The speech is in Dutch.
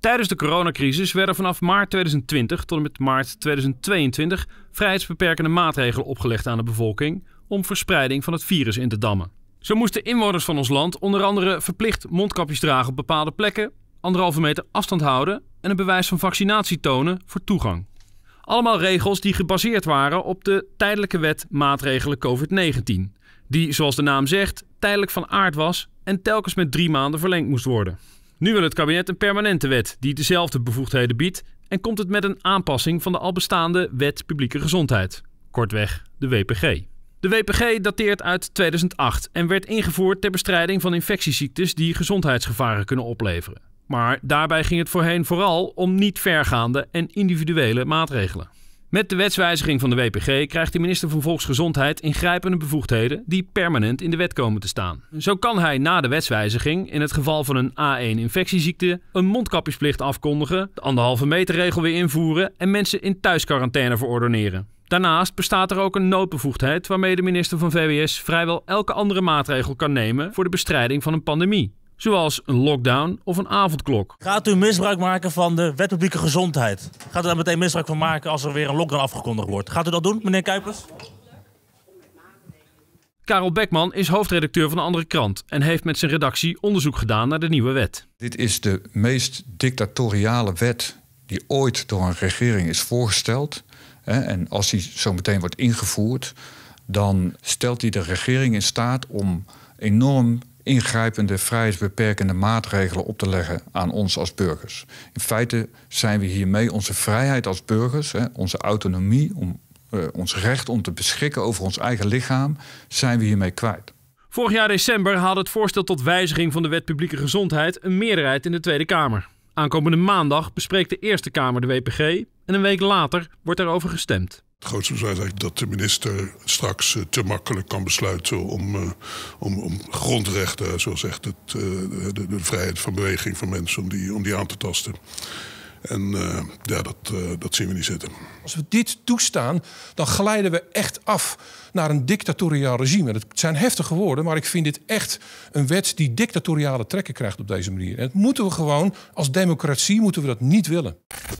Tijdens de coronacrisis werden vanaf maart 2020 tot en met maart 2022 vrijheidsbeperkende maatregelen opgelegd aan de bevolking om verspreiding van het virus in te dammen. Zo moesten inwoners van ons land onder andere verplicht mondkapjes dragen op bepaalde plekken, anderhalve meter afstand houden en een bewijs van vaccinatie tonen voor toegang. Allemaal regels die gebaseerd waren op de tijdelijke wet maatregelen COVID-19, die, zoals de naam zegt, tijdelijk van aard was en telkens met drie maanden verlengd moest worden. Nu wil het kabinet een permanente wet die dezelfde bevoegdheden biedt en komt het met een aanpassing van de al bestaande Wet Publieke Gezondheid, kortweg de WPG. De WPG dateert uit 2008 en werd ingevoerd ter bestrijding van infectieziektes die gezondheidsgevaren kunnen opleveren. Maar daarbij ging het voorheen vooral om niet vergaande en individuele maatregelen. Met de wetswijziging van de WPG krijgt de minister van Volksgezondheid ingrijpende bevoegdheden die permanent in de wet komen te staan. Zo kan hij na de wetswijziging in het geval van een A1-infectieziekte een mondkapjesplicht afkondigen, de anderhalve meter regel weer invoeren en mensen in thuisquarantaine verordoneren. Daarnaast bestaat er ook een noodbevoegdheid waarmee de minister van VWS vrijwel elke andere maatregel kan nemen voor de bestrijding van een pandemie zoals een lockdown of een avondklok. Gaat u misbruik maken van de wet publieke gezondheid? Gaat u daar meteen misbruik van maken als er weer een lockdown afgekondigd wordt? Gaat u dat doen, meneer Kuipers? Karel Bekman is hoofdredacteur van een andere krant en heeft met zijn redactie onderzoek gedaan naar de nieuwe wet. Dit is de meest dictatoriale wet die ooit door een regering is voorgesteld. En als die zo meteen wordt ingevoerd, dan stelt die de regering in staat om enorm ingrijpende, vrijheidsbeperkende maatregelen op te leggen aan ons als burgers. In feite zijn we hiermee onze vrijheid als burgers, hè, onze autonomie, om, eh, ons recht om te beschikken over ons eigen lichaam, zijn we hiermee kwijt. Vorig jaar december haalde het voorstel tot wijziging van de wet publieke gezondheid een meerderheid in de Tweede Kamer. Aankomende maandag bespreekt de Eerste Kamer de WPG en een week later wordt daarover gestemd. Het grootste bezwaar is dat de minister straks eh, te makkelijk kan besluiten om, eh, om, om, grondrechten, zoals echt het, eh, de, vrijheid van beweging van mensen, om die, om die aan te tasten. En uh, ja, dat, dat zien we niet zitten. Als we dit toestaan, dan glijden we echt af naar een dictatoriaal regime. Het zijn heftige woorden, maar ik vind dit echt een wet die dictatoriale trekken krijgt op deze manier. En dat moeten we gewoon, als democratie, moeten we dat niet willen.